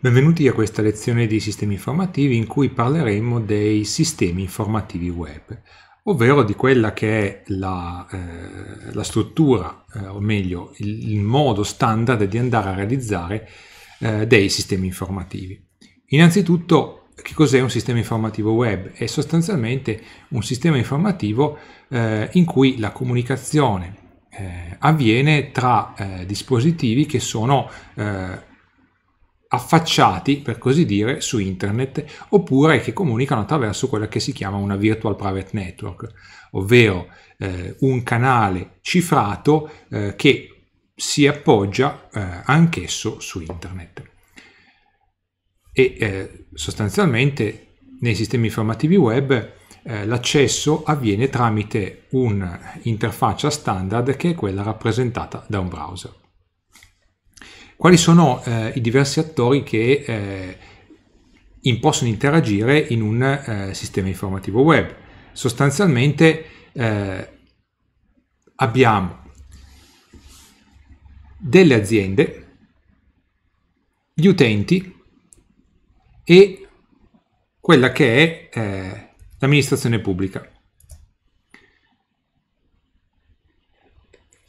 Benvenuti a questa lezione di sistemi informativi in cui parleremo dei sistemi informativi web, ovvero di quella che è la, eh, la struttura, eh, o meglio il, il, modo standard di andare a realizzare eh, dei sistemi informativi. Innanzitutto, che cos'è un sistema informativo web? È sostanzialmente un sistema informativo eh, in cui la comunicazione eh, avviene tra eh, dispositivi che sono affacciati, per così dire, su internet oppure che comunicano attraverso quella che si chiama una virtual private network, ovvero eh, un canale cifrato eh, che si appoggia eh, anch'esso su internet. E eh, sostanzialmente nei sistemi informativi web eh, l'accesso avviene tramite un'interfaccia standard che è quella rappresentata da un browser quali sono eh, i diversi attori che eh, possono interagire in un eh, sistema informativo web. Sostanzialmente eh, abbiamo delle aziende, gli utenti e quella che è eh, l'amministrazione pubblica.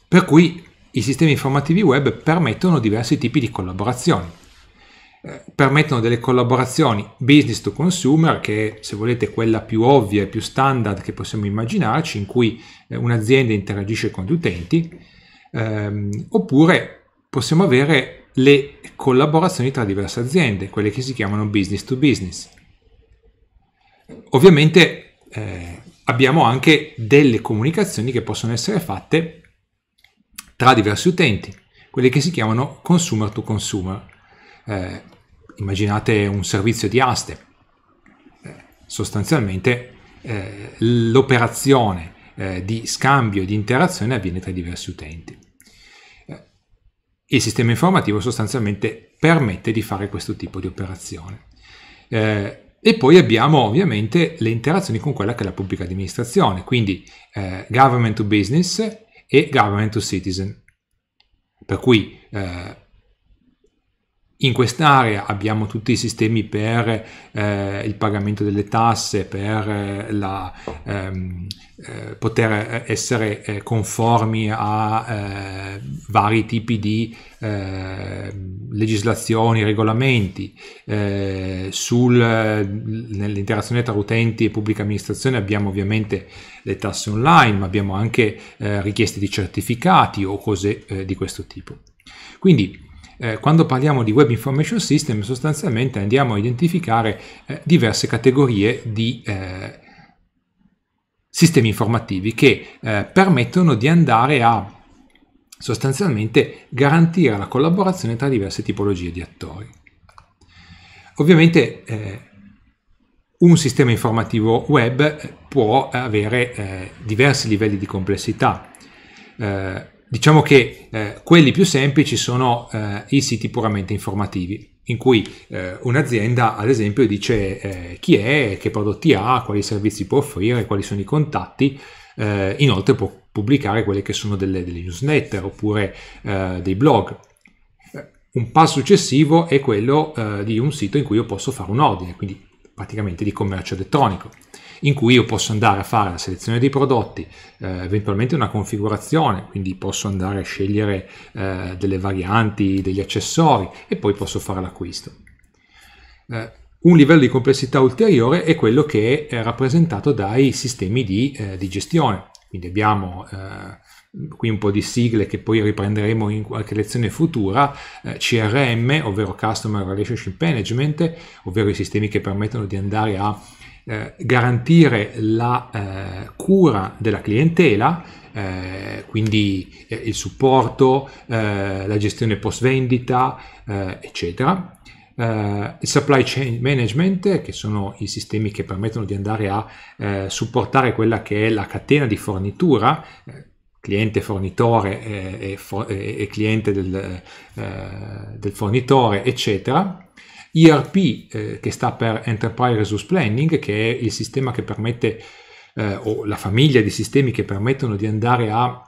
Per cui i sistemi informativi web permettono diversi tipi di collaborazioni. Eh, permettono delle collaborazioni business to consumer, che se volete è quella più ovvia e più standard che possiamo immaginarci, in cui eh, un'azienda interagisce con gli utenti, ehm, oppure possiamo avere le collaborazioni tra diverse aziende, quelle che si chiamano business to business. Ovviamente eh, abbiamo anche delle comunicazioni che possono essere fatte tra diversi utenti, quelli che si chiamano consumer to consumer. Eh, immaginate un servizio di aste, eh, sostanzialmente eh, l'operazione eh, di scambio e di interazione avviene tra diversi utenti. Eh, il sistema informativo sostanzialmente permette di fare questo tipo di operazione. Eh, e poi abbiamo ovviamente le interazioni con quella che è la pubblica amministrazione, quindi eh, government to business e Government to Citizen. Per cui eh, in quest'area abbiamo tutti i sistemi per eh, il pagamento delle tasse, per eh, la, ehm, eh, poter eh, essere eh, conformi a eh, vari tipi di legislazioni, regolamenti. nell'interazione tra utenti e pubblica amministrazione abbiamo ovviamente le tasse online, ma abbiamo anche richieste di certificati o cose di questo tipo. Quindi, eh, quando parliamo di Web Information System sostanzialmente andiamo a identificare eh, diverse categorie di eh, sistemi informativi che eh, permettono di andare a sostanzialmente garantire la collaborazione tra diverse tipologie di attori. Ovviamente eh, un sistema informativo web può avere eh, diversi livelli di complessità. Diciamo che eh, quelli più semplici sono eh, i siti puramente informativi, in cui eh, un'azienda ad esempio dice eh, chi è, che prodotti ha, quali servizi può offrire, quali sono i contatti, eh, inoltre può pubblicare quelle che sono delle, delle newsletter oppure eh, dei blog. Un passo successivo è quello di un sito in cui io posso fare un ordine, quindi praticamente di commercio elettronico in cui io posso andare a fare la selezione dei prodotti, eh, eventualmente una configurazione, quindi posso andare a scegliere eh, delle varianti, degli accessori e poi posso fare l'acquisto. Eh, un livello di complessità ulteriore è quello che è rappresentato dai sistemi di, eh, di gestione. Quindi abbiamo eh, qui un po' di sigle che poi riprenderemo in qualche lezione futura, eh, CRM, ovvero Customer Relationship Management, ovvero i sistemi che permettono di andare a eh, garantire la eh, cura della clientela, eh, quindi eh, il supporto, eh, la gestione post vendita, eccetera. il supply chain management, che sono i sistemi che permettono di andare a supportare quella che è la catena di fornitura, cliente fornitore e, for- e cliente del, del fornitore, eccetera ERP, eh, che sta per Enterprise Resource Planning, che è il sistema che permette, eh, o la famiglia di sistemi che permettono di andare a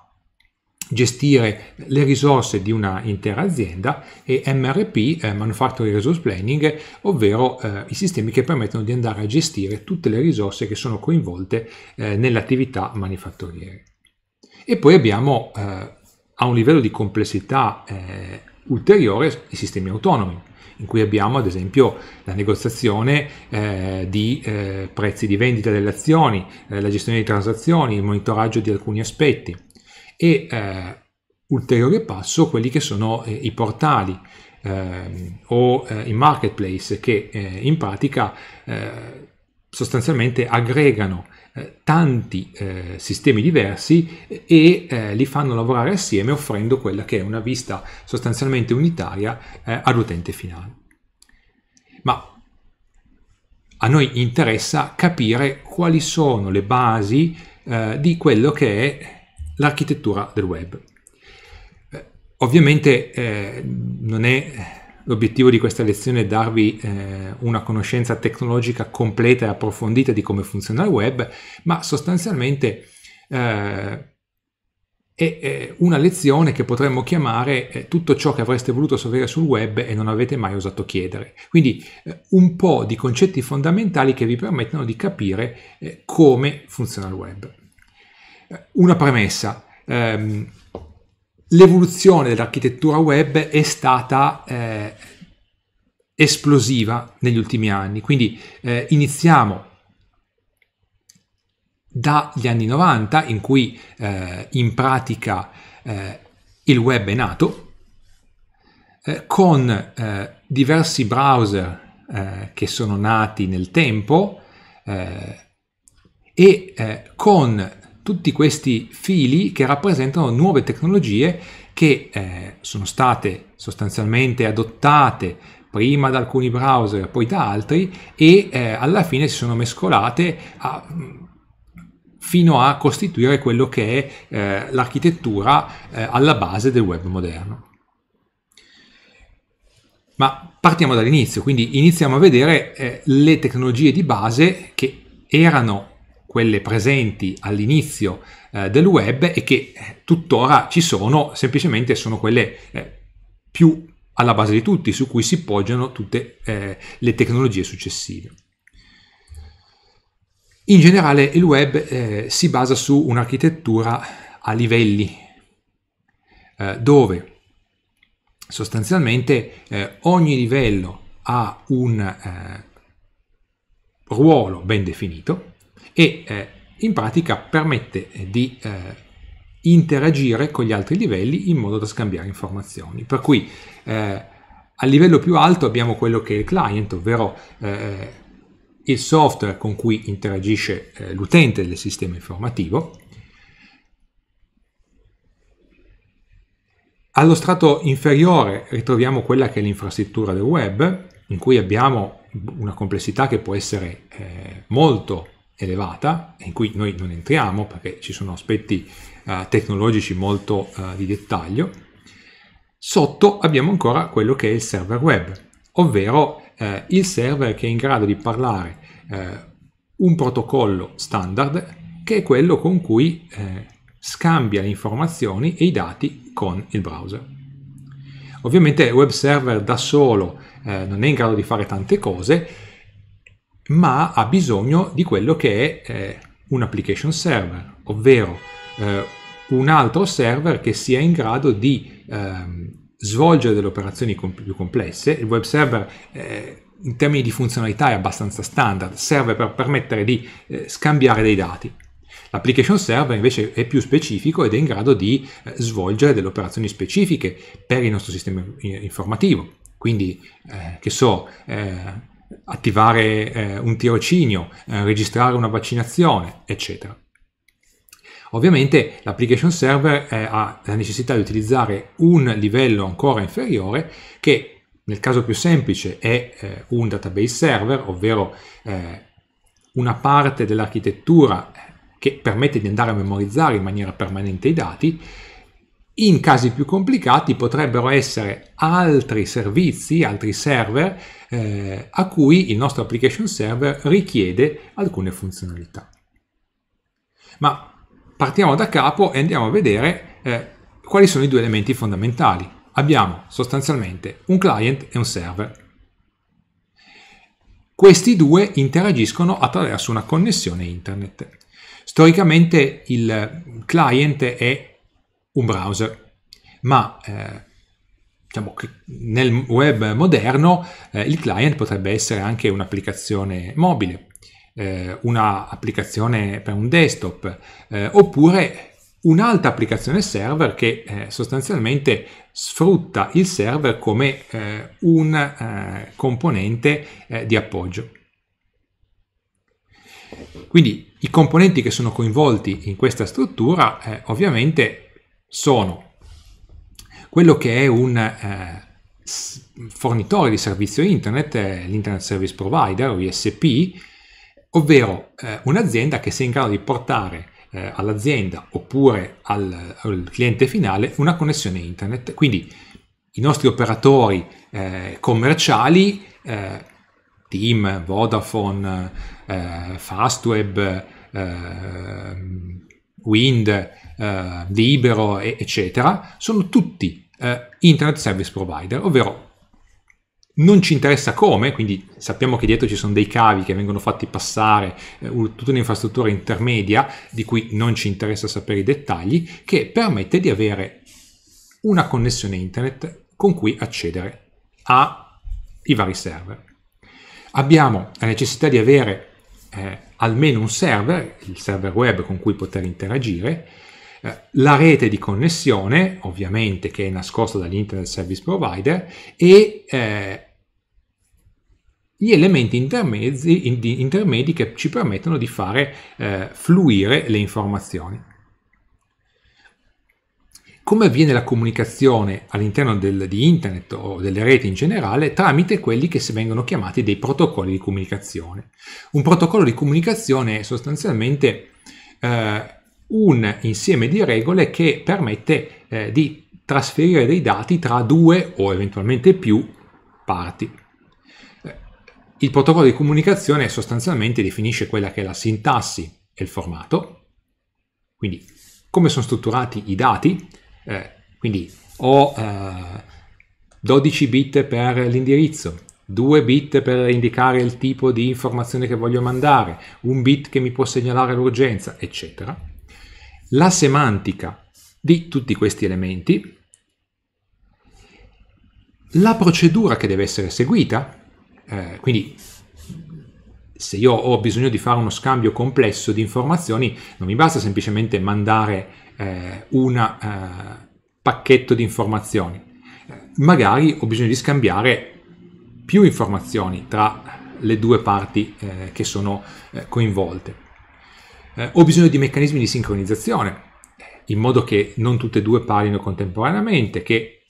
gestire le risorse di una intera azienda e MRP, eh, Manufacturing Resource Planning, ovvero eh, i sistemi che permettono di andare a gestire tutte le risorse che sono coinvolte eh, nell'attività manifatturiera. E poi abbiamo eh, a un livello di complessità eh, ulteriore i sistemi autonomi, in cui abbiamo ad esempio la negoziazione eh, di eh, prezzi di vendita delle azioni, eh, la gestione di transazioni, il monitoraggio di alcuni aspetti e eh, ulteriore passo quelli che sono eh, i portali ehm, o eh, i marketplace che in pratica sostanzialmente aggregano eh, tanti eh, sistemi diversi e eh, li fanno lavorare assieme offrendo quella che è una vista sostanzialmente unitaria eh, all'utente finale. Ma a noi interessa capire quali sono le basi eh, di quello che è l'architettura del web. ovviamente non è L'obiettivo di questa lezione è darvi eh, una conoscenza tecnologica completa e approfondita di come funziona il web, ma sostanzialmente eh, è, è, una lezione che potremmo chiamare eh, tutto ciò che avreste voluto sapere sul web e non avete mai osato chiedere. Quindi eh, un po' di concetti fondamentali che vi permettono di capire eh, come funziona il web. Eh, una premessa. Ehm, l'evoluzione dell'architettura web è stata eh, esplosiva negli ultimi anni. Quindi eh, iniziamo dagli anni 90 in cui eh, in pratica eh, il web è nato eh, con eh, diversi browser che sono nati nel tempo e con tutti questi fili che rappresentano nuove tecnologie che eh, sono state sostanzialmente adottate prima da alcuni browser, poi da altri e eh, alla fine si sono mescolate a, mm, fino a costituire quello che è eh, l'architettura eh, alla base del web moderno. Ma partiamo dall'inizio, quindi iniziamo a vedere eh, le tecnologie di base che erano quelle presenti all'inizio eh, del web e che eh, tuttora ci sono, semplicemente sono quelle eh, più alla base di tutti, su cui si poggiano tutte eh, le tecnologie successive. In generale il web eh, si basa su un'architettura a livelli, eh, dove sostanzialmente ogni livello ha un ruolo ben definito e eh, in pratica permette eh, di eh, interagire con gli altri livelli in modo da scambiare informazioni. Per cui eh, a livello più alto abbiamo quello che è il client, ovvero eh, il software con cui interagisce eh, l'utente del sistema informativo. Allo strato inferiore ritroviamo quella che è l'infrastruttura del web, in cui abbiamo una complessità che può essere eh, molto elevata, in cui noi non entriamo perché ci sono aspetti eh, tecnologici molto eh, di dettaglio. Sotto abbiamo ancora quello che è il server web, ovvero eh, il server che è in grado di parlare eh, un protocollo standard che è quello con cui eh, scambia le informazioni e i dati con il browser. Ovviamente il web server da solo eh, non è in grado di fare tante cose, ma ha bisogno di quello che è eh, un application server, ovvero eh, un altro server che sia in grado di ehm, svolgere delle operazioni com più complesse. Il web server eh, in termini di funzionalità è abbastanza standard, serve per permettere di eh, scambiare dei dati. L'application server invece è più specifico ed è in grado di eh, svolgere delle operazioni specifiche per il nostro sistema eh, informativo. Quindi, che so, attivare eh, un tirocinio, eh, registrare una vaccinazione, eccetera. Ovviamente l'application server eh, ha la necessità di utilizzare un livello ancora inferiore che nel caso più semplice è eh, un database server, ovvero eh, una parte dell'architettura eh, che permette di andare a memorizzare in maniera permanente i dati, in casi più complicati potrebbero essere altri servizi, altri server eh, a cui il nostro application server richiede alcune funzionalità. Ma partiamo da capo e andiamo a vedere eh, quali sono i due elementi fondamentali. Abbiamo sostanzialmente un client e un server. Questi due interagiscono attraverso una connessione internet. Storicamente il client è un browser. Ma eh, diciamo che nel web moderno eh, il client potrebbe essere anche un'applicazione mobile, eh, un'applicazione per un desktop, eh, oppure un'altra applicazione server che eh, sostanzialmente sfrutta il server come eh, un eh, componente eh, di appoggio. Quindi i componenti che sono coinvolti in questa struttura eh, ovviamente sono quello che è un eh, fornitore di servizio internet, eh, l'Internet Service Provider o ISP, ovvero eh, un'azienda che sia in grado di portare eh, all'azienda oppure al, al, cliente finale una connessione internet. Quindi i nostri operatori eh, commerciali, eh, Team, Vodafone, Fastweb, Wind, eh, Libero, e, eccetera, sono tutti eh, Internet Service Provider, ovvero non ci interessa come, quindi sappiamo che dietro ci sono dei cavi che vengono fatti passare, eh, tutta un'infrastruttura intermedia di cui non ci interessa sapere i dettagli, che permette di avere una connessione internet con cui accedere ai vari server. Abbiamo la necessità di avere eh, almeno un server, il server web con cui poter interagire, eh, la rete di connessione, ovviamente che è nascosta dall'Internet Service Provider, e eh, gli elementi intermedi, intermedi, che ci permettono di fare eh, fluire le informazioni come avviene la comunicazione all'interno del, di internet o delle reti in generale tramite quelli che vengono chiamati dei protocolli di comunicazione. Un protocollo di comunicazione è sostanzialmente eh, un insieme di regole che permette eh, di trasferire dei dati tra due o eventualmente più parti. Il protocollo di comunicazione sostanzialmente definisce quella che è la sintassi e il formato, quindi come sono strutturati i dati, eh, quindi ho eh, 12 bit per l'indirizzo, 2 bit per indicare il tipo di informazione che voglio mandare, un bit che mi può segnalare l'urgenza, eccetera. La semantica di tutti questi elementi, la procedura che deve essere seguita, eh, quindi se io ho bisogno di fare uno scambio complesso di informazioni, non mi basta semplicemente mandare eh, un eh, pacchetto di informazioni. Magari ho bisogno di scambiare più informazioni tra le due parti eh, che sono eh, coinvolte. Eh, ho bisogno di meccanismi di sincronizzazione, in modo che non tutte e due parlino contemporaneamente, che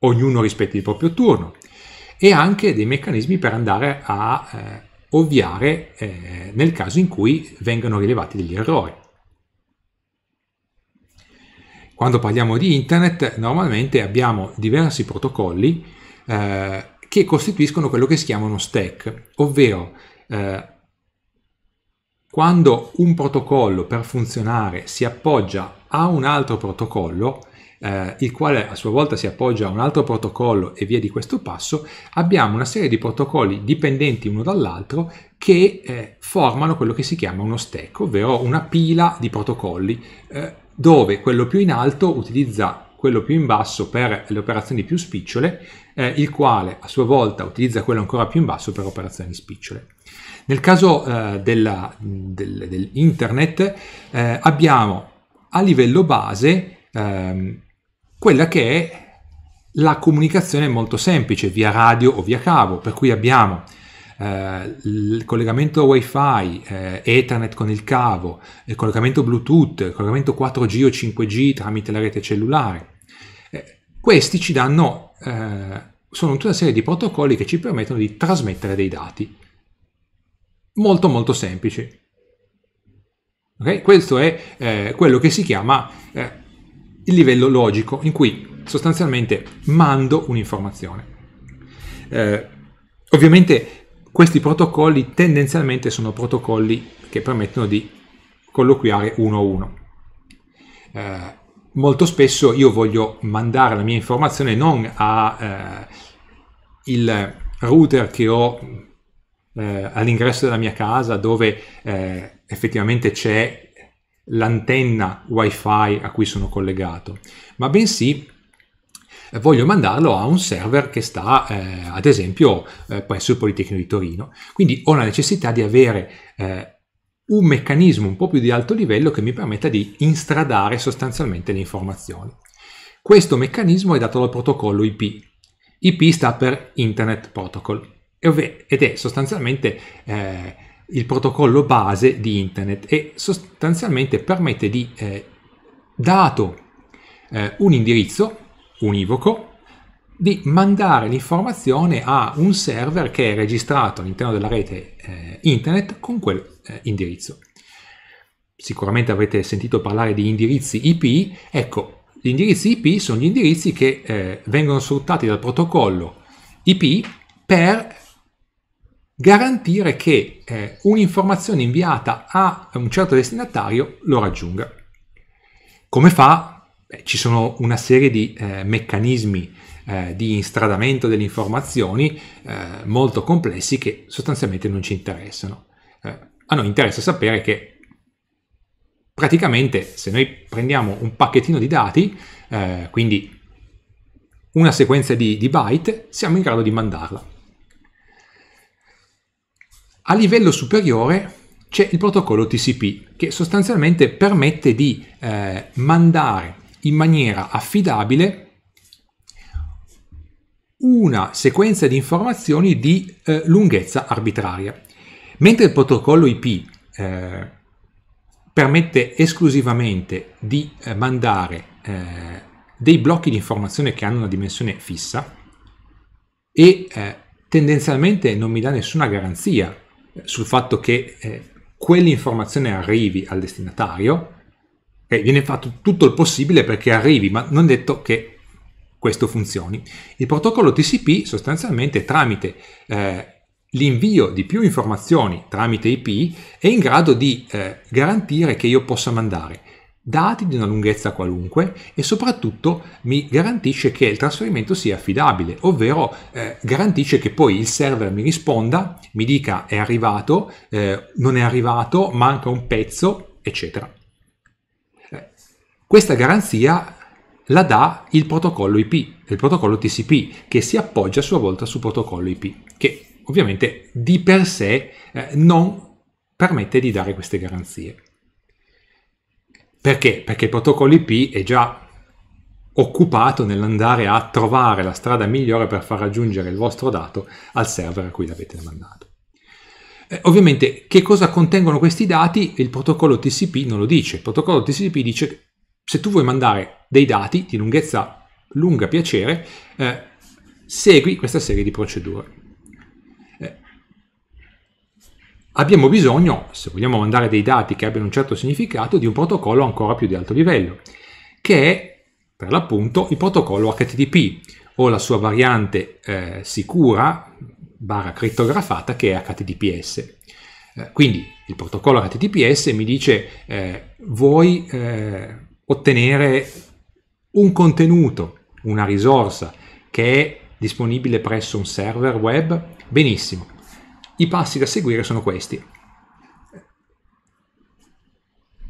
ognuno rispetti il proprio turno, e anche dei meccanismi per andare a eh, ovviare nel caso in cui vengano rilevati degli errori. Quando parliamo di internet normalmente abbiamo diversi protocolli eh, che costituiscono quello che si chiama uno stack, ovvero eh, quando un protocollo per funzionare si appoggia a un altro protocollo, eh, il quale a sua volta si appoggia a un altro protocollo e via di questo passo, abbiamo una serie di protocolli dipendenti uno dall'altro che eh, formano quello che si chiama uno stack, ovvero una pila di protocolli eh, dove quello più in alto utilizza quello più in basso per le operazioni più spicciole, eh, il quale a sua volta utilizza quello ancora più in basso per operazioni spicciole. Nel caso eh, della, del, dell'internet eh, abbiamo a livello base ehm, quella che è la comunicazione molto semplice via radio o via cavo, per cui abbiamo eh, il collegamento wifi, eh, ethernet con il cavo, il collegamento bluetooth, il collegamento 4G o 5G tramite la rete cellulare. Eh, questi ci danno, eh, sono tutta una serie di protocolli che ci permettono di trasmettere dei dati. Molto molto semplici. Okay? Questo è eh, quello che si chiama il livello logico, in cui sostanzialmente mando un'informazione. ovviamente questi protocolli tendenzialmente sono protocolli che permettono di colloquiare uno a uno. Eh, molto spesso io voglio mandare la mia informazione non al eh, router che ho eh, all'ingresso della mia casa dove eh, effettivamente c'è l'antenna wifi a cui sono collegato, ma bensì eh, voglio mandarlo a un server che sta eh, ad esempio eh, presso il Politecnico di Torino. Quindi ho la necessità di avere eh, un meccanismo un po' più di alto livello che mi permetta di instradare sostanzialmente le informazioni. Questo meccanismo è dato dal protocollo IP. IP sta per Internet Protocol ed è sostanzialmente eh, il protocollo base di Internet e sostanzialmente permette di, eh, dato eh, un indirizzo, univoco di mandare l'informazione a un server che è registrato all'interno della rete eh, internet con quel eh, indirizzo. Sicuramente avete sentito parlare di indirizzi IP, ecco, gli indirizzi IP sono gli indirizzi che eh, vengono sfruttati dal protocollo IP per garantire che eh, un'informazione inviata a un certo destinatario lo raggiunga. Come fa eh, ci sono una serie di eh, meccanismi eh, di instradamento delle informazioni eh, molto complessi che sostanzialmente non ci interessano. Eh, a noi interessa sapere che praticamente se noi prendiamo un pacchettino di dati, eh, quindi una sequenza di, di byte, siamo in grado di mandarla. A livello superiore c'è il protocollo TCP che sostanzialmente permette di eh, mandare in maniera affidabile una sequenza di informazioni di eh, lunghezza arbitraria. Mentre il protocollo IP eh, permette esclusivamente di eh, mandare eh, dei blocchi di informazione che hanno una dimensione fissa e eh, tendenzialmente non mi dà nessuna garanzia eh, sul fatto che quell'informazione arrivi al destinatario, Okay? Viene fatto tutto il possibile perché arrivi, ma non detto che questo funzioni. Il protocollo TCP sostanzialmente tramite eh, l'invio di più informazioni tramite IP è in grado di eh, garantire che io possa mandare dati di una lunghezza qualunque e soprattutto mi garantisce che il trasferimento sia affidabile, ovvero eh, garantisce che poi il server mi risponda, mi dica è arrivato, eh, non è arrivato, manca un pezzo, eccetera. Questa garanzia la dà il protocollo IP, il protocollo TCP, che si appoggia a sua volta sul protocollo IP, che ovviamente di per sé eh, non permette di dare queste garanzie. Perché? Perché il protocollo IP è già occupato nell'andare a trovare la strada migliore per far raggiungere il vostro dato al server a cui l'avete mandato. Eh, ovviamente che cosa contengono questi dati? Il protocollo TCP non lo dice, il protocollo TCP dice se tu vuoi mandare dei dati di lunghezza lunga piacere, eh, segui questa serie di procedure. Eh, abbiamo bisogno, se vogliamo mandare dei dati che abbiano un certo significato, di un protocollo ancora più di alto livello, che è per l'appunto il protocollo HTTP o la sua variante eh, sicura barra crittografata che è HTTPS. Eh, quindi il protocollo HTTPS mi dice eh, voi eh, ottenere un contenuto, una risorsa che è disponibile presso un server web, benissimo. I passi da seguire sono questi.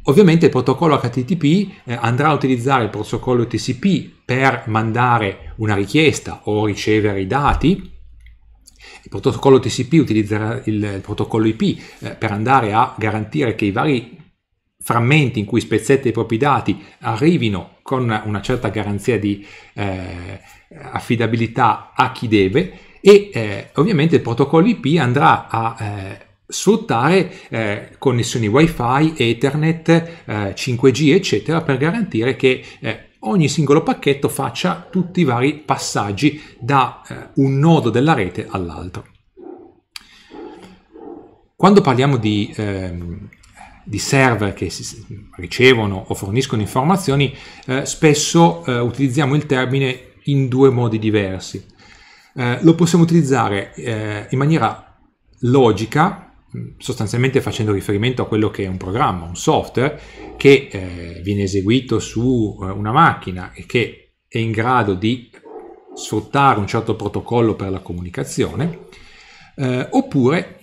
Ovviamente il protocollo HTTP eh, andrà a utilizzare il protocollo TCP per mandare una richiesta o ricevere i dati, il protocollo TCP utilizzerà il, protocollo IP eh, per andare a garantire che i vari frammenti in cui spezzetti i propri dati arrivino con una certa garanzia di eh, affidabilità a chi deve e eh, ovviamente il protocollo IP andrà a eh, sfruttare eh, connessioni wifi, ethernet, 5G eh, eccetera per garantire che eh, ogni singolo pacchetto faccia tutti i vari passaggi da un nodo della rete all'altro. Quando parliamo di ehm, di server che si, ricevono o forniscono informazioni, eh, spesso eh, utilizziamo il termine in due modi diversi. Eh, lo possiamo utilizzare eh, in maniera logica, mm, sostanzialmente facendo riferimento a quello che è un programma, un software, che eh, viene eseguito su eh, una macchina e che è in grado di sfruttare un certo protocollo per la comunicazione, oppure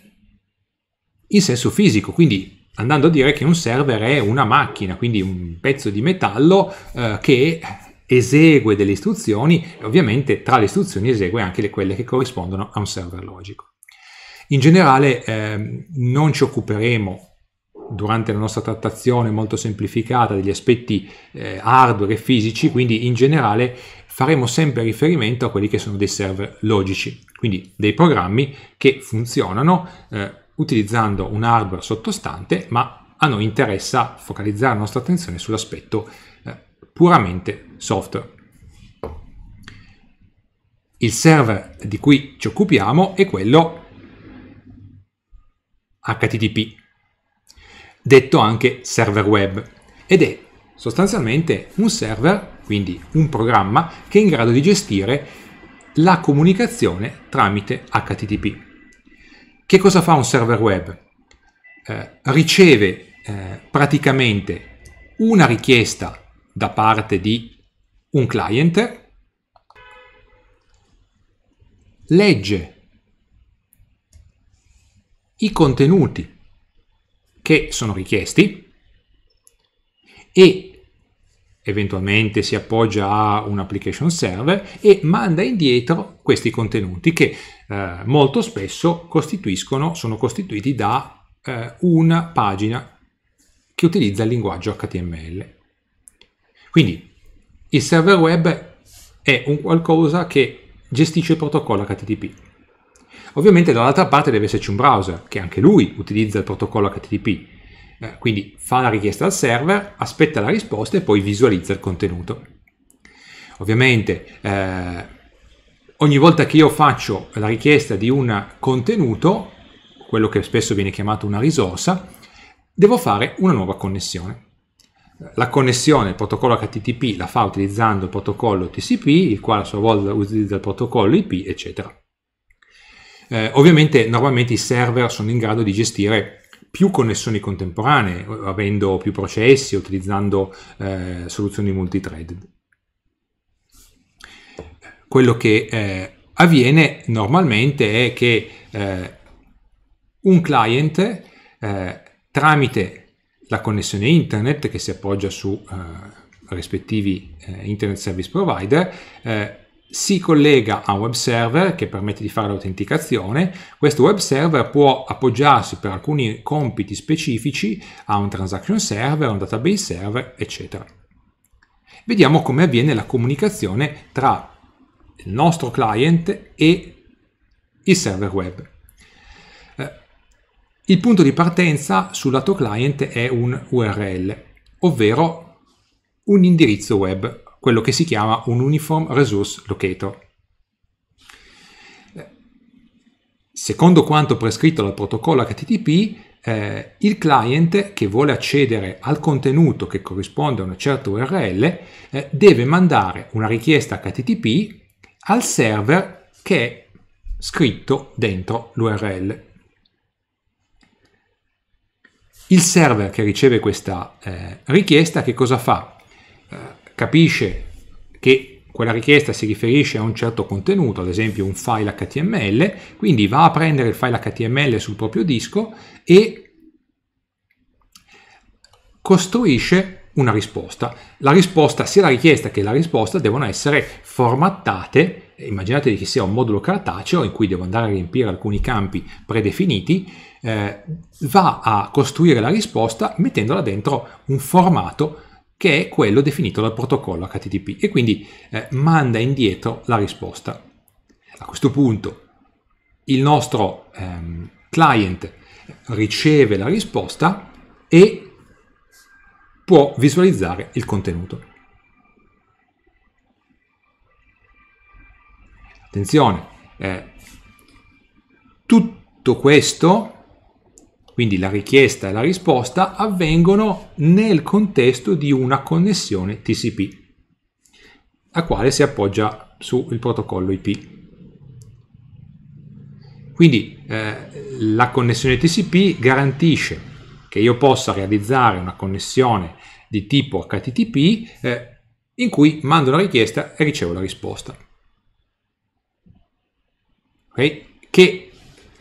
in senso fisico, quindi andando a dire che un server è una macchina, quindi un pezzo di metallo eh, che esegue delle istruzioni e ovviamente tra le istruzioni esegue anche le, quelle che corrispondono a un server logico. In generale eh, non ci occuperemo durante la nostra trattazione molto semplificata degli aspetti eh, hardware e fisici, quindi in generale faremo sempre riferimento a quelli che sono dei server logici, quindi dei programmi che funzionano eh, utilizzando un hardware sottostante, ma a noi interessa focalizzare la nostra attenzione sull'aspetto eh, puramente software. Il server di cui ci occupiamo è quello HTTP, detto anche server web, ed è sostanzialmente un server, quindi un programma, che è in grado di gestire la comunicazione tramite HTTP. Che cosa fa un server web? Eh, riceve eh, praticamente una richiesta da parte di un client, legge i contenuti che sono richiesti e eventualmente si appoggia a un application server e manda indietro questi contenuti che eh, molto spesso costituiscono, sono costituiti da eh, una pagina che utilizza il linguaggio HTML. Quindi il server web è un qualcosa che gestisce il protocollo HTTP. Ovviamente dall'altra parte deve esserci un browser che anche lui utilizza il protocollo HTTP, eh, quindi fa la richiesta al server, aspetta la risposta e poi visualizza il contenuto. Ovviamente eh, ogni volta che io faccio la richiesta di un contenuto, quello che spesso viene chiamato una risorsa, devo fare una nuova connessione. La connessione, il protocollo HTTP, la fa utilizzando il protocollo TCP, il quale a sua volta utilizza il protocollo IP, eccetera. Eh, ovviamente normalmente i server sono in grado di gestire più connessioni contemporanee, avendo più processi, utilizzando eh, soluzioni multithreaded quello che eh, avviene normalmente è che eh, un client eh, tramite la connessione internet che si appoggia su eh, rispettivi eh, internet service provider si collega a un web server che permette di fare l'autenticazione. Questo web server può appoggiarsi per alcuni compiti specifici a un transaction server, a un database server, eccetera. Vediamo come avviene la comunicazione tra il nostro client e il server web. Eh, il punto di partenza sul lato client è un URL, ovvero un indirizzo web, quello che si chiama un Uniform Resource Locator. Eh, secondo quanto prescritto dal protocollo HTTP, eh, il client che vuole accedere al contenuto che corrisponde a una certa URL eh, deve mandare una richiesta HTTP al server che è scritto dentro l'URL. Il server che riceve questa eh, richiesta che cosa fa? Eh, capisce che quella richiesta si riferisce a un certo contenuto, ad esempio un file HTML, quindi va a prendere il file HTML sul proprio disco e costruisce una risposta. La risposta, sia la richiesta che la risposta, devono essere formattate immaginate che sia un modulo cartaceo in cui devo andare a riempire alcuni campi predefiniti, eh, va a costruire la risposta mettendola dentro un formato che è quello definito dal protocollo HTTP e quindi eh, manda indietro la risposta. A questo punto il nostro ehm, client riceve la risposta e può visualizzare il contenuto. Attenzione, eh, tutto questo, quindi la richiesta e la risposta, avvengono nel contesto di una connessione TCP, la quale si appoggia sul protocollo IP. Quindi eh, la connessione TCP garantisce che io possa realizzare una connessione di tipo HTTP eh, in cui mando una richiesta e ricevo la risposta. Okay? Che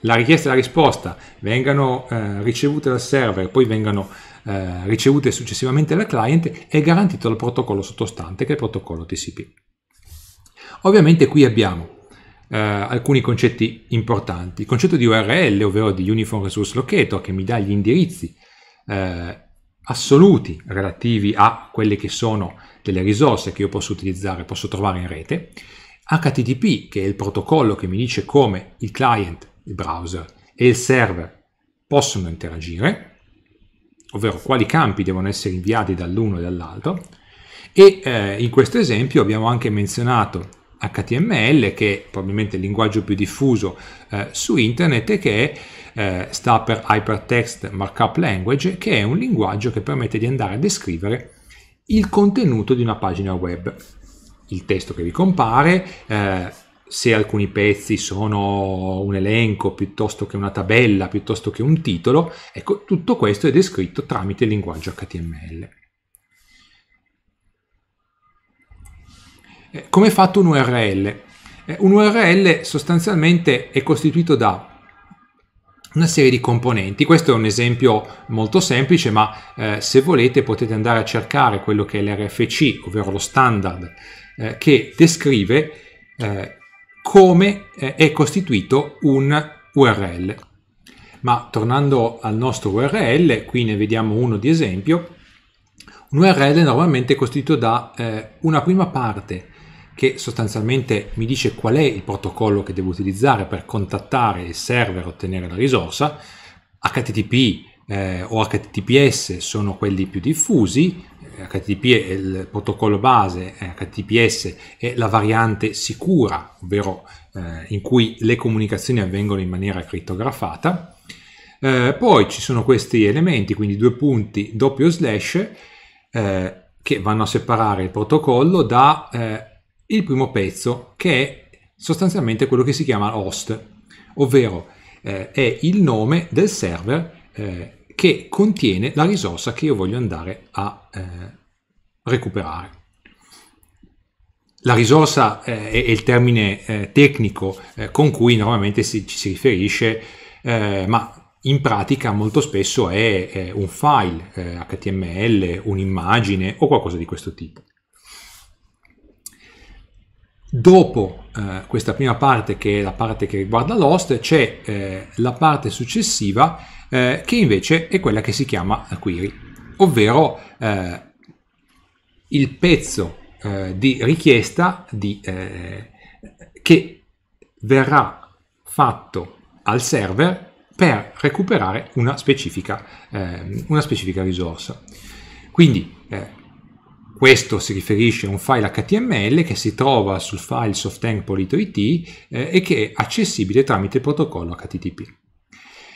la richiesta e la risposta vengano eh, ricevute dal server, e poi vengano eh, ricevute successivamente dal client, è garantito dal protocollo sottostante, che è il protocollo TCP. Ovviamente qui abbiamo eh, alcuni concetti importanti. Il concetto di URL, ovvero di Uniform Resource Locator, che mi dà gli indirizzi eh, assoluti relativi a quelle che sono delle risorse che io posso utilizzare, posso trovare in rete, HTTP che è il protocollo che mi dice come il client, il browser e il server possono interagire, ovvero quali campi devono essere inviati dall'uno e dall'altro, e eh, in questo esempio abbiamo anche menzionato HTML che è probabilmente il linguaggio più diffuso eh, su internet e che è eh, sta per Hypertext Markup Language, che è un linguaggio che permette di andare a descrivere il contenuto di una pagina web. Il testo che vi compare, eh, se alcuni pezzi sono un elenco piuttosto che una tabella, piuttosto che un titolo, ecco, tutto questo è descritto tramite il linguaggio HTML. Eh, come è fatto un URL? Eh, un URL sostanzialmente è costituito da una serie di componenti. Questo è un esempio molto semplice, ma eh, se volete potete andare a cercare quello che è l'RFC, ovvero lo standard, eh, che descrive eh, come eh, è costituito un URL. Ma tornando al nostro URL, qui ne vediamo uno di esempio, un URL normalmente è costituito da eh, una prima parte che sostanzialmente mi dice qual è il protocollo che devo utilizzare per contattare il server e ottenere la risorsa. HTTP eh, o HTTPS sono quelli più diffusi, HTTP è il protocollo base, HTTPS eh, è la variante sicura, ovvero eh, in cui le comunicazioni avvengono in maniera crittografata. Eh, poi ci sono questi elementi, quindi due punti, doppio slash, eh, che vanno a separare il protocollo da eh, il primo pezzo che è sostanzialmente quello che si chiama host, ovvero eh, è il nome del server eh, che contiene la risorsa che io voglio andare a eh, recuperare. La risorsa eh, è, è, il termine eh, tecnico eh, con cui normalmente si, ci si riferisce, ma in pratica molto spesso è, è un file HTML, un'immagine o qualcosa di questo tipo dopo eh, questa prima parte che è la parte che riguarda l'host c'è eh, la parte successiva eh, che invece è quella che si chiama la query ovvero eh, il pezzo eh, di richiesta di, eh, che verrà fatto al server per recuperare una specifica, ehm, una specifica risorsa quindi questo si riferisce a un file HTML che si trova sul file softank.it eh, e che è accessibile tramite il protocollo HTTP.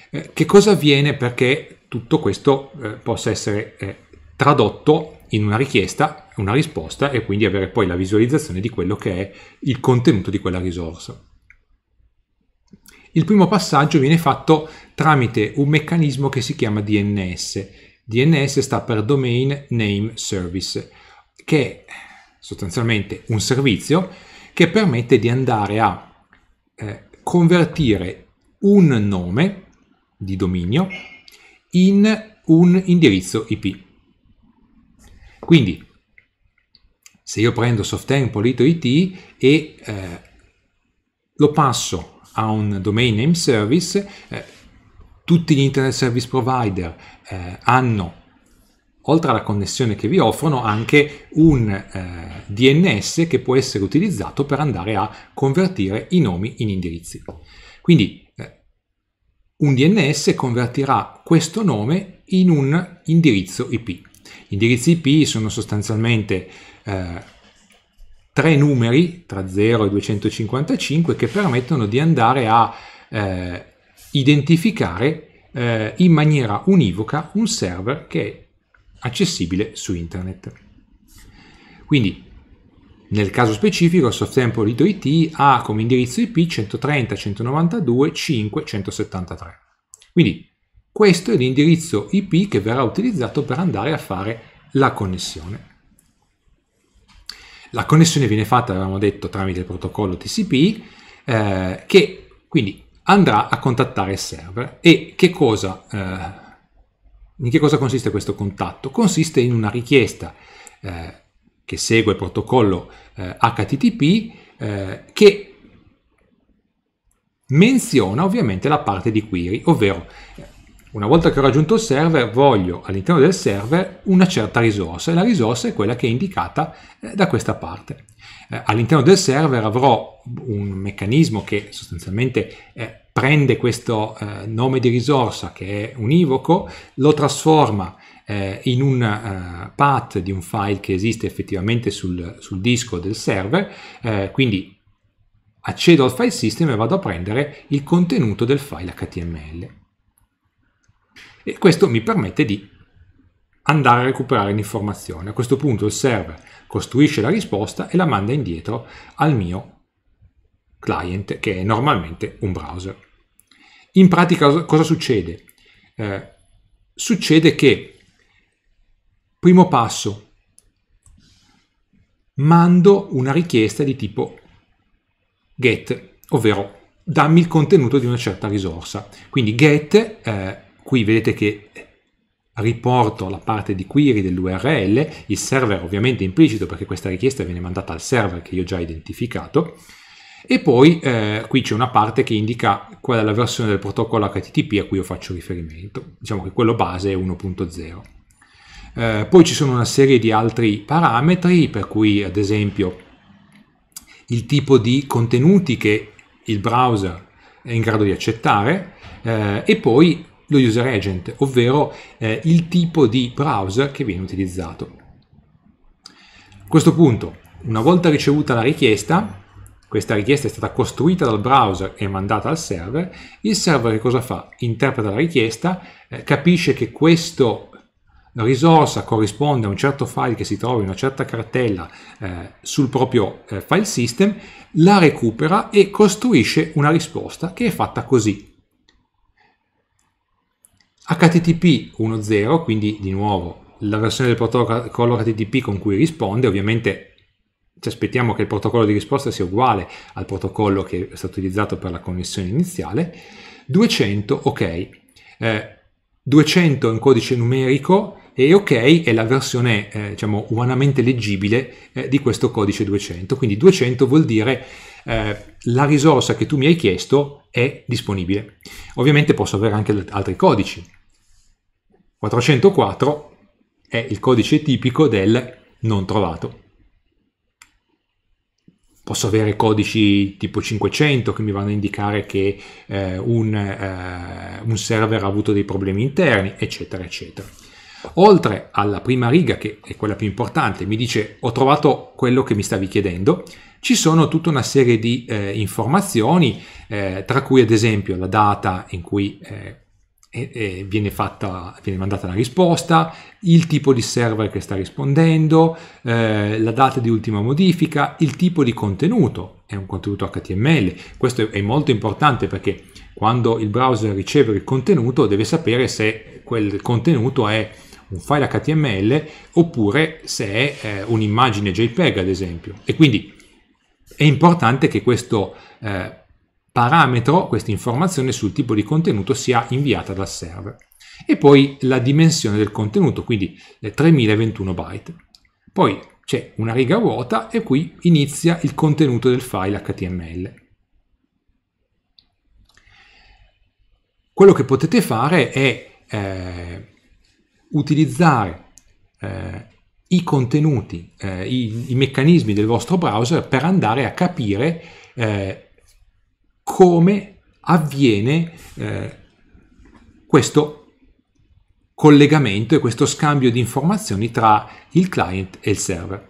Eh, che cosa avviene perché tutto questo eh, possa essere eh, tradotto in una richiesta, una risposta e quindi avere poi la visualizzazione di quello che è il contenuto di quella risorsa? Il primo passaggio viene fatto tramite un meccanismo che si chiama DNS. DNS sta per Domain Name Service che è sostanzialmente un servizio che permette di andare a eh, convertire un nome di dominio in un indirizzo IP. Quindi, se io prendo softtempo.it e eh, lo passo a un domain name service, eh, tutti gli internet service provider eh, hanno oltre alla connessione che vi offrono, anche un eh, DNS che può essere utilizzato per andare a convertire i nomi in indirizzi. Quindi eh, un DNS convertirà questo nome in un indirizzo IP. Gli indirizzi IP sono sostanzialmente eh, tre numeri tra 0 e 255 che permettono di andare a eh, identificare eh, in maniera univoca un server che è accessibile su internet. Quindi nel caso specifico softtempo.it ha come indirizzo IP 130 192 5 173. Quindi questo è l'indirizzo IP che verrà utilizzato per andare a fare la connessione. La connessione viene fatta, avevamo detto, tramite il protocollo TCP eh, che quindi andrà a contattare il server e che cosa eh, in che cosa consiste questo contatto? Consiste in una richiesta eh, che segue il protocollo eh, HTTP eh, che menziona ovviamente la parte di query, ovvero una volta che ho raggiunto il server, voglio all'interno del server una certa risorsa e la risorsa è quella che è indicata eh, da questa parte. Eh, all'interno del server avrò un meccanismo che sostanzialmente eh, prende questo eh, nome di risorsa che è univoco, lo trasforma eh, in un eh, path di un file che esiste effettivamente sul, sul disco del server, quindi accedo al file system e vado a prendere il contenuto del file HTML e questo mi permette di andare a recuperare l'informazione. A questo punto il server costruisce la risposta e la manda indietro al mio client che è normalmente un browser. In pratica cosa succede? Eh, succede che primo passo mando una richiesta di tipo get, ovvero dammi il contenuto di una certa risorsa. Quindi get eh, qui vedete che riporto la parte di query dell'URL, il server ovviamente è implicito perché questa richiesta viene mandata al server che io ho già identificato, e poi eh, qui c'è una parte che indica qual è la versione del protocollo HTTP a cui io faccio riferimento, diciamo che quello base è 1.0. Eh, poi ci sono una serie di altri parametri, per cui ad esempio il tipo di contenuti che il browser è in grado di accettare eh, e poi lo user agent, ovvero eh, il tipo di browser che viene utilizzato. A questo punto, una volta ricevuta la richiesta, questa richiesta è stata costruita dal browser e mandata al server, il server cosa fa? Interpreta la richiesta, eh, capisce che questa risorsa corrisponde a un certo file che si trova in una certa cartella eh, sul proprio eh, file system, la recupera e costruisce una risposta che è fatta così. HTTP 1.0, quindi di nuovo la versione del protocollo HTTP con cui risponde, ovviamente ci aspettiamo che il protocollo di risposta sia uguale al protocollo che è stato utilizzato per la connessione iniziale, 200 ok, eh, 200 è un codice numerico e ok è la versione eh, diciamo umanamente leggibile eh, di questo codice 200, quindi 200 vuol dire eh, la risorsa che tu mi hai chiesto è disponibile. Ovviamente posso avere anche altri codici, 404 è il codice tipico del non trovato. Posso avere codici tipo 500 che mi vanno a indicare che eh, un, eh, un server ha avuto dei problemi interni, eccetera, eccetera. Oltre alla prima riga, che è quella più importante, mi dice ho trovato quello che mi stavi chiedendo, ci sono tutta una serie di eh, informazioni, eh, tra cui ad esempio la data in cui eh, e, e viene, fatta, viene mandata la risposta, il tipo di server che sta rispondendo, eh, la data di ultima modifica, il tipo di contenuto, è un contenuto HTML, questo è molto importante perché quando il browser riceve il contenuto deve sapere se quel contenuto è un file HTML oppure se è eh, un'immagine JPEG ad esempio e quindi è importante che questo eh, parametro questa informazione sul tipo di contenuto sia inviata dal server e poi la dimensione del contenuto, quindi 3021 eh, byte. Poi c'è una riga vuota e qui inizia il contenuto del file HTML. Quello che potete fare è eh, utilizzare eh, i contenuti, eh, i, i, meccanismi del vostro browser per andare a capire eh, come avviene eh, questo collegamento e questo scambio di informazioni tra il client e il server.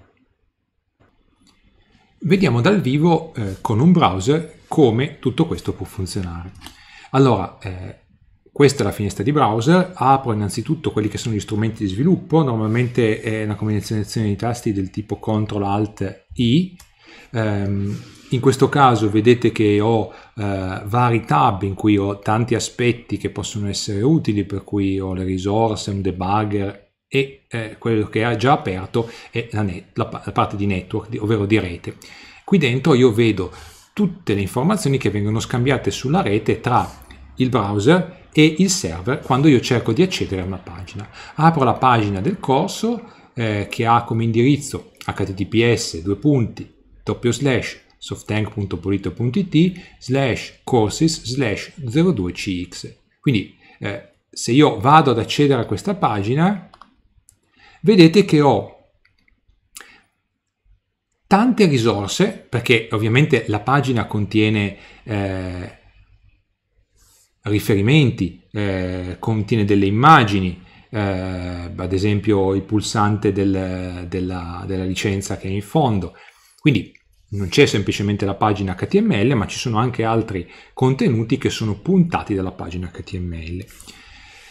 Vediamo dal vivo eh, con un browser come tutto questo può funzionare. Allora, eh, questa è la finestra di browser, apro innanzitutto quelli che sono gli strumenti di sviluppo, normalmente è una combinazione di tasti del tipo CTRL-ALT-I, Ehm, in questo caso vedete che ho eh, vari tab in cui ho tanti aspetti che possono essere utili, per cui ho le risorse, un debugger e eh, quello che ha già aperto è la, net, la, la parte di network, ovvero di rete. Qui dentro io vedo tutte le informazioni che vengono scambiate sulla rete tra il browser e il server quando io cerco di accedere a una pagina. Apro la pagina del corso eh, che ha come indirizzo https due doppio slash softank.pulito.it slash courses slash 02cx. Quindi eh, se io vado ad accedere a questa pagina, vedete che ho tante risorse, perché ovviamente la pagina contiene eh, riferimenti, eh, contiene delle immagini, eh, ad esempio il pulsante del, della, della, licenza che è in fondo, quindi non c'è semplicemente la pagina HTML, ma ci sono anche altri contenuti che sono puntati dalla pagina HTML.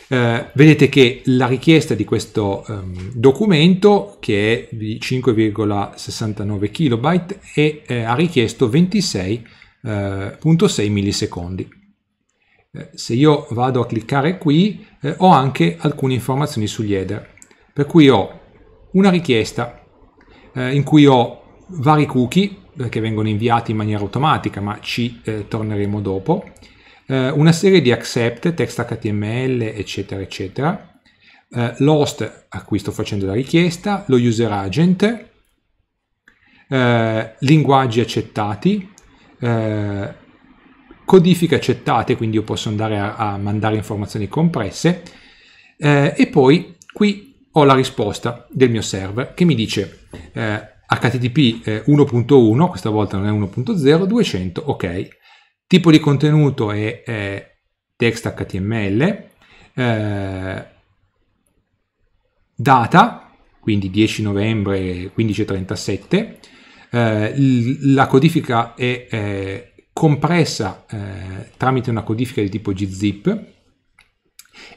Eh, vedete che la richiesta di questo ehm, documento, che è di 5,69 KB, è, eh, ha richiesto 26.6 eh, millisecondi. Eh, se io vado a cliccare qui, eh, ho anche alcune informazioni sugli header. Per cui ho una richiesta eh, in cui ho vari cookie eh, che vengono inviati in maniera automatica, ma ci eh, torneremo dopo, eh, una serie di accept, text HTML, eccetera, eccetera, eh, l'host a cui sto facendo la richiesta, lo user agent, eh, linguaggi accettati, eh, codifiche accettate, quindi io posso andare a, a mandare informazioni compresse, e poi qui ho la risposta del mio server che mi dice HTTP 1.1, questa volta non è 1.0, 200, ok. Tipo di contenuto è, è text HTML, eh, data, quindi 10 novembre 15.37, eh, la codifica è eh, compressa tramite una codifica di tipo gzip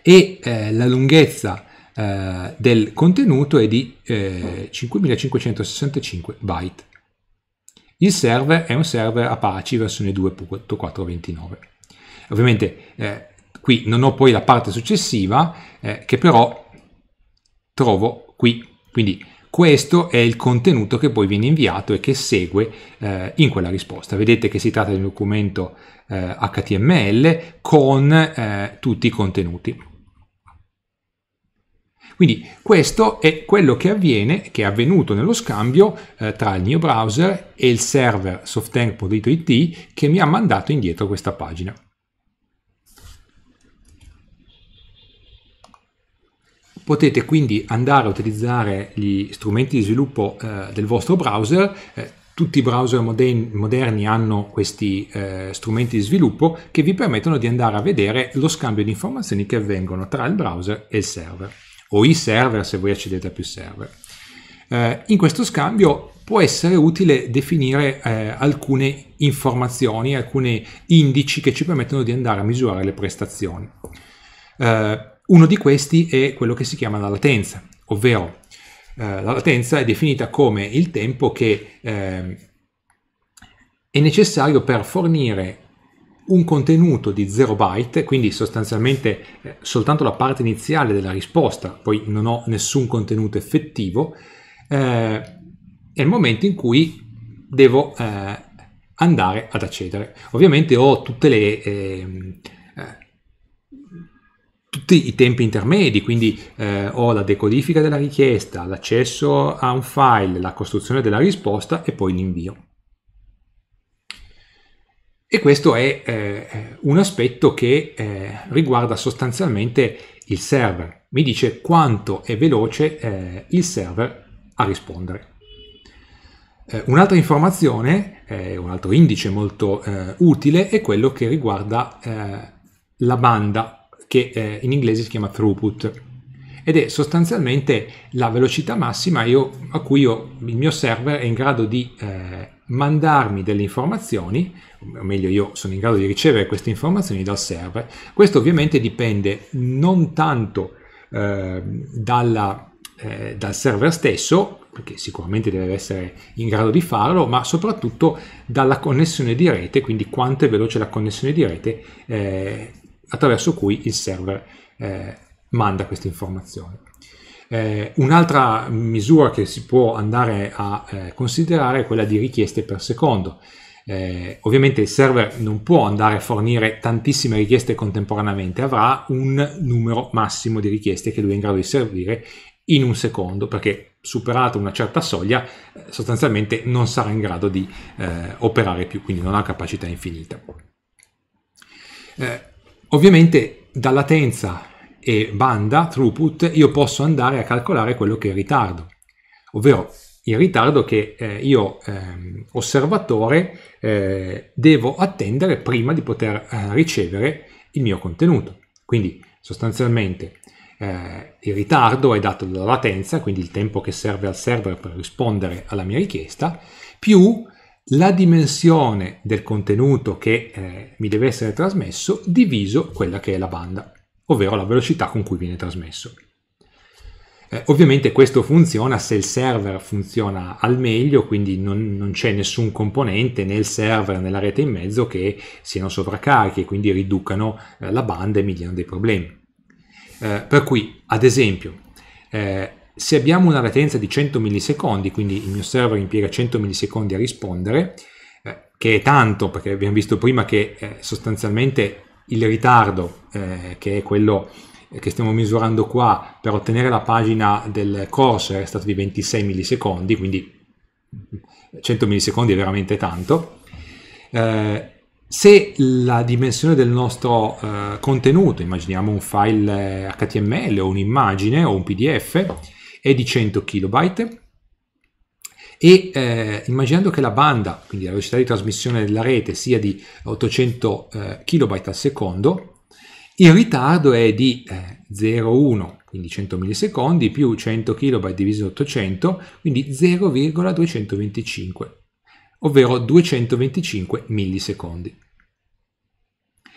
e eh, la lunghezza eh, del contenuto è di eh, 5565 byte. Il server è un server Apache versione 2.429. Ovviamente eh, qui non ho poi la parte successiva eh, che però trovo qui. Quindi questo è il contenuto che poi viene inviato e che segue eh, in quella risposta. Vedete che si tratta di un documento eh, HTML con eh, tutti i contenuti. Quindi questo è quello che avviene, che è avvenuto nello scambio eh, tra il mio browser e il server softtank.it che mi ha mandato indietro questa pagina. Potete quindi andare a utilizzare gli strumenti di sviluppo eh, del vostro browser, eh, tutti i browser moderni hanno questi eh, strumenti di sviluppo che vi permettono di andare a vedere lo scambio di informazioni che avvengono tra il browser e il server o i server se voi accedete a più server. Eh, in questo scambio può essere utile definire eh, alcune informazioni, alcuni indici che ci permettono di andare a misurare le prestazioni. Eh, uno di questi è quello che si chiama la latenza, ovvero eh, la latenza è definita come il tempo che ehm, è necessario per fornire un contenuto di 0 byte, quindi sostanzialmente eh, soltanto la parte iniziale della risposta, poi non ho nessun contenuto effettivo, eh, è il momento in cui devo eh, andare ad accedere. Ovviamente ho tutte le ehm, eh, tutti i tempi intermedi, quindi eh, ho la decodifica della richiesta, l'accesso a un file, la costruzione della risposta e poi l'invio. E questo è eh, un aspetto che eh, riguarda sostanzialmente il server. Mi dice quanto è veloce eh, il server a rispondere. Eh, un'altra informazione, eh, un altro indice molto eh, utile è quello che riguarda la banda che in inglese si chiama throughput ed è sostanzialmente la velocità massima io, a cui io, il mio server è in grado di eh, mandarmi delle informazioni, o meglio io sono in grado di ricevere queste informazioni dal server. Questo ovviamente dipende non tanto eh, dalla, eh, dal server stesso, perché sicuramente deve essere in grado di farlo, ma soprattutto dalla connessione di rete, quindi quanto è veloce la connessione di rete eh, attraverso cui il server eh, manda queste informazioni. Eh, un'altra misura che si può andare a eh, considerare è quella di richieste per secondo. Eh, ovviamente il server non può andare a fornire tantissime richieste contemporaneamente, avrà un numero massimo di richieste che lui è in grado di servire in un secondo, perché superata una certa soglia eh, sostanzialmente non sarà in grado di eh, operare più, quindi non ha capacità infinita. Eh, ovviamente da latenza e banda, throughput, io posso andare a calcolare quello che è il ritardo, ovvero il ritardo che eh, io ehm, osservatore eh, devo attendere prima di poter eh, ricevere il mio contenuto. Quindi sostanzialmente eh, il ritardo è dato dalla latenza, quindi il tempo che serve al server per rispondere alla mia richiesta, più la dimensione del contenuto che eh, mi deve essere trasmesso diviso quella che è la banda ovvero la velocità con cui viene trasmesso. Eh, ovviamente questo funziona se il server funziona al meglio, quindi non, non c'è nessun componente nel server, nella rete in mezzo che siano sovraccarichi e quindi riducano eh, la banda e migliorano dei problemi. Eh, per cui, ad esempio, eh, se abbiamo una latenza di 100 millisecondi, quindi il mio server impiega 100 millisecondi a rispondere, eh, che è tanto perché abbiamo visto prima che eh, sostanzialmente il ritardo, eh, che è quello che stiamo misurando qua per ottenere la pagina del corso è stato di 26 millisecondi, quindi 100 millisecondi è veramente tanto. Eh, se la dimensione del nostro eh, contenuto, immaginiamo un file HTML eh, o un'immagine o un PDF, è di 100 kilobyte, e eh, immaginando che la banda, quindi la velocità di trasmissione della rete, sia di 800 eh, eh KB al secondo, il ritardo è di eh, 0,1, quindi 100 millisecondi, più 100 KB diviso 800, quindi 0,225, ovvero 225 millisecondi.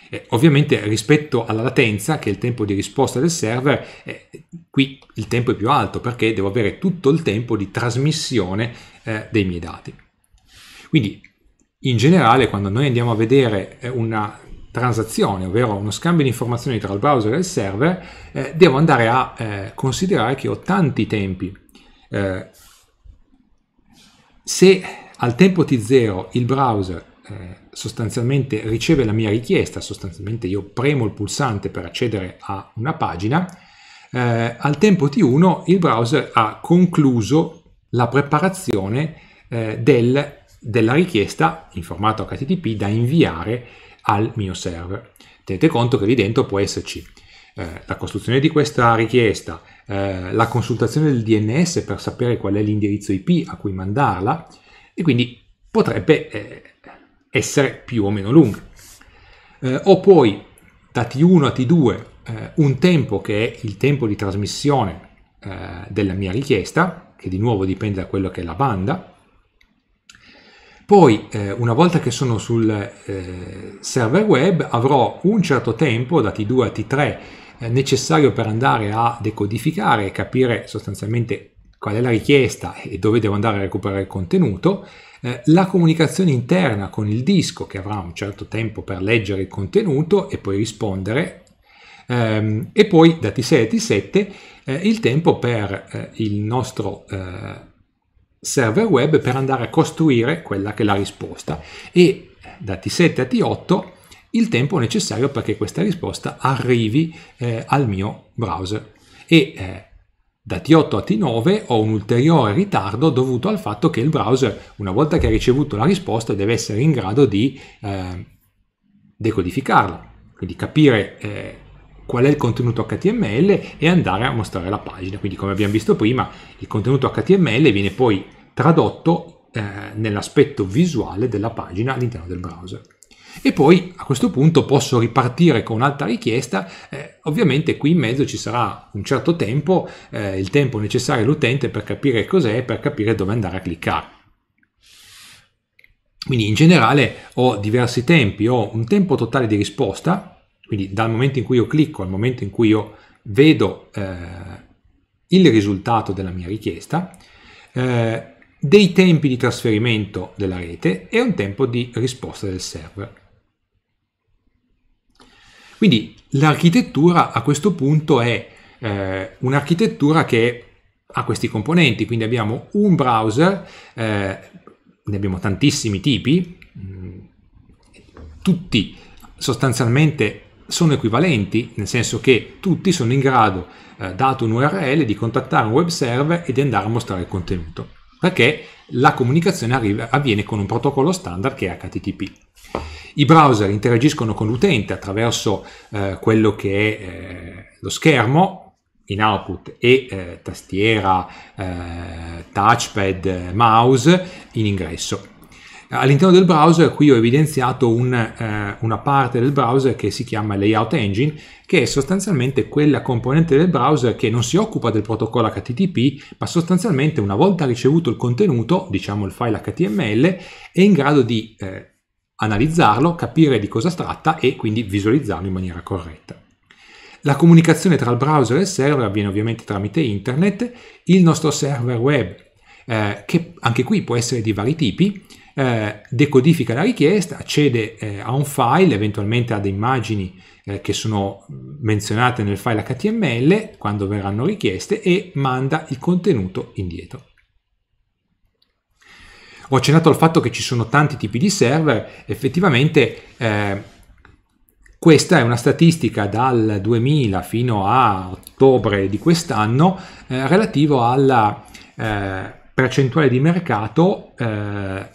Eh, ovviamente rispetto alla latenza, che è il tempo di risposta del server, eh, qui il tempo è più alto perché devo avere tutto il tempo di trasmissione eh, dei miei dati. Quindi in generale quando noi andiamo a vedere eh, una transazione, ovvero uno scambio di informazioni tra il browser e il server, eh, devo andare a eh, considerare che ho tanti tempi. se al tempo T0 il browser eh, sostanzialmente riceve la mia richiesta, sostanzialmente io premo il pulsante per accedere a una pagina, eh, al tempo T1 il browser ha concluso la preparazione eh, del, della richiesta in formato HTTP da inviare al mio server. Tenete conto che lì dentro può esserci eh, la costruzione di questa richiesta, eh, la consultazione del DNS per sapere qual è l'indirizzo IP a cui mandarla e quindi potrebbe essere più o meno lunghe. Eh, ho poi da T1 a T2 eh, un tempo che è il tempo di trasmissione eh, della mia richiesta, che di nuovo dipende da quello che è la banda. Poi, eh, una volta che sono sul eh, server web, avrò un certo tempo, da T2 a T3, eh, necessario per andare a decodificare e capire sostanzialmente qual è la richiesta e dove devo andare a recuperare il contenuto eh, la comunicazione interna con il disco che avrà un certo tempo per leggere il contenuto e poi rispondere ehm, e poi da T6 a T7 eh, il tempo per eh, il nostro eh, server web per andare a costruire quella che è la risposta e da T7 a T8 il tempo necessario perché questa risposta arrivi eh, al mio browser e eh, da T8 a T9 ho un ulteriore ritardo dovuto al fatto che il browser, una volta che ha ricevuto la risposta, deve essere in grado di eh, decodificarla, quindi capire eh, qual è il contenuto HTML e andare a mostrare la pagina. Quindi come abbiamo visto prima, il contenuto HTML viene poi tradotto eh, nell'aspetto visuale della pagina all'interno del browser. E poi a questo punto posso ripartire con un'altra richiesta, eh, ovviamente qui in mezzo ci sarà un certo tempo, eh, il tempo necessario all'utente per capire cos'è e per capire dove andare a cliccare. Quindi in generale ho diversi tempi, ho un tempo totale di risposta, quindi dal momento in cui io clicco al momento in cui io vedo eh, il risultato della mia richiesta, eh, dei tempi di trasferimento della rete e un tempo di risposta del server. Quindi l'architettura a questo punto è eh, un'architettura che ha questi componenti, quindi abbiamo un browser, eh, ne abbiamo tantissimi tipi, mm, tutti sostanzialmente sono equivalenti, nel senso che tutti sono in grado, eh, dato un URL, di contattare un web server e di andare a mostrare il contenuto, perché la comunicazione arriva, avviene con un protocollo standard che è HTTP. I browser interagiscono con l'utente attraverso eh, quello che è eh, lo schermo in output e eh, tastiera, eh, touchpad, mouse in ingresso. All'interno del browser qui ho evidenziato un, eh, una parte del browser che si chiama Layout Engine, che è sostanzialmente quella componente del browser che non si occupa del protocollo HTTP, ma sostanzialmente una volta ricevuto il contenuto, diciamo il file HTML, è in grado di eh, analizzarlo, capire di cosa si tratta e quindi visualizzarlo in maniera corretta. La comunicazione tra il browser e il server avviene ovviamente tramite internet, il nostro server web, eh, che anche qui può essere di vari tipi, eh, decodifica la richiesta, accede eh, a un file, eventualmente ad delle immagini eh, che sono menzionate nel file HTML quando verranno richieste e manda il contenuto indietro. Ho accennato al fatto che ci sono tanti tipi di server, effettivamente eh, questa è una statistica dal 2000 fino a ottobre di quest'anno eh, relativo alla eh, percentuale di mercato eh,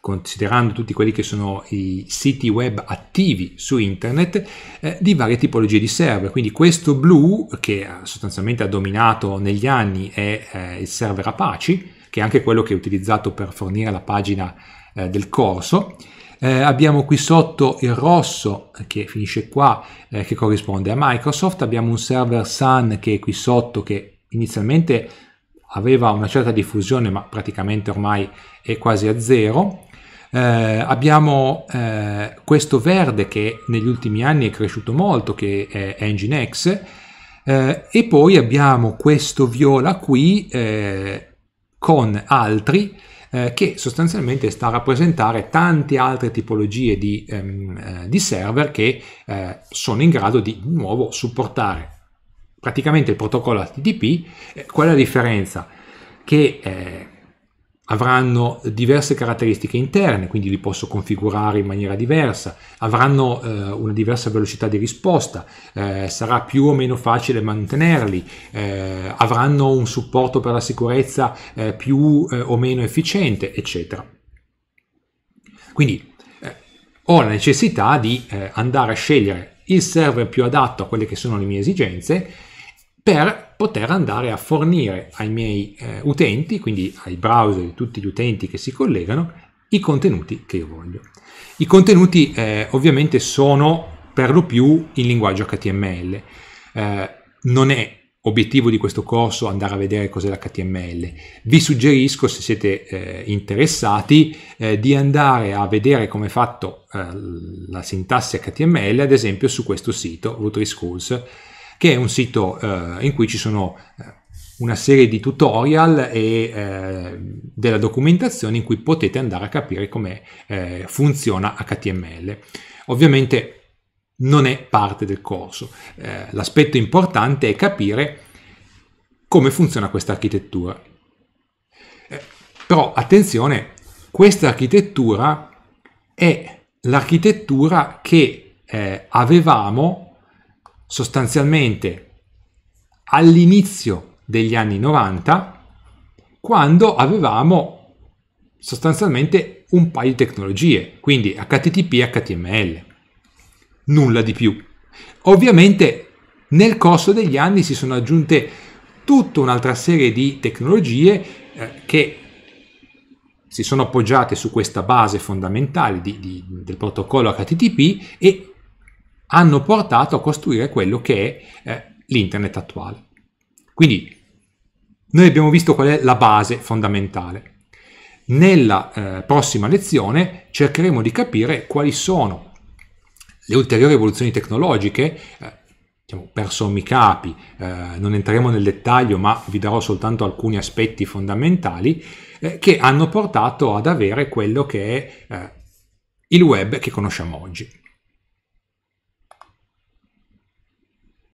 considerando tutti quelli che sono i siti web attivi su internet, eh, di varie tipologie di server. Quindi questo blu, che sostanzialmente ha dominato negli anni, è eh, il server Apache, che è anche quello che è utilizzato per fornire la pagina eh, del corso. Eh, abbiamo qui sotto il rosso eh, che finisce qua, eh, che corrisponde a Microsoft. Abbiamo un server Sun che è qui sotto, che inizialmente aveva una certa diffusione, ma praticamente ormai è quasi a zero. Eh, abbiamo eh, questo verde che negli ultimi anni è cresciuto molto, che è Nginx, eh, e poi abbiamo questo viola qui eh, con altri eh, che sostanzialmente sta a rappresentare tante altre tipologie di, ehm, eh, di server che eh, sono in grado di, di nuovo supportare praticamente il protocollo HTTP. Eh, qual è la differenza? Che eh, avranno diverse caratteristiche interne, quindi li posso configurare in maniera diversa, avranno eh, una diversa velocità di risposta, eh, sarà più o meno facile mantenerli, eh, avranno un supporto per la sicurezza eh, più eh, o meno efficiente, eccetera. Quindi eh, ho la necessità di andare a scegliere il server più adatto a quelle che sono le mie esigenze per poter andare a fornire ai miei eh, utenti, quindi ai browser di tutti gli utenti che si collegano, i contenuti che io voglio. I contenuti eh, ovviamente sono per lo più in linguaggio HTML. Eh, non è obiettivo di questo corso andare a vedere cos'è l'HTML. Vi suggerisco, se siete eh, interessati, eh, di andare a vedere come è fatto eh, la sintassi HTML, ad esempio su questo sito, Rotary Schools, che è un sito eh, in cui ci sono eh, una serie di tutorial e eh, della documentazione in cui potete andare a capire come eh, funziona HTML. Ovviamente non è parte del corso. Eh, l'aspetto importante è capire come funziona questa architettura. Eh, però attenzione, questa architettura è l'architettura che eh, avevamo sostanzialmente all'inizio degli anni 90 quando avevamo sostanzialmente un paio di tecnologie, quindi HTTP e HTML, nulla di più. Ovviamente nel corso degli anni si sono aggiunte tutta un'altra serie di tecnologie eh, che si sono appoggiate su questa base fondamentale di, di, del protocollo HTTP e hanno portato a costruire quello che è eh, l'internet attuale. Quindi noi abbiamo visto qual è la base fondamentale. Nella eh, prossima lezione cercheremo di capire quali sono le ulteriori evoluzioni tecnologiche, eh, diciamo, per sommi capi, eh, non entreremo nel dettaglio ma vi darò soltanto alcuni aspetti fondamentali eh, che hanno portato ad avere quello che è eh, il web che conosciamo oggi.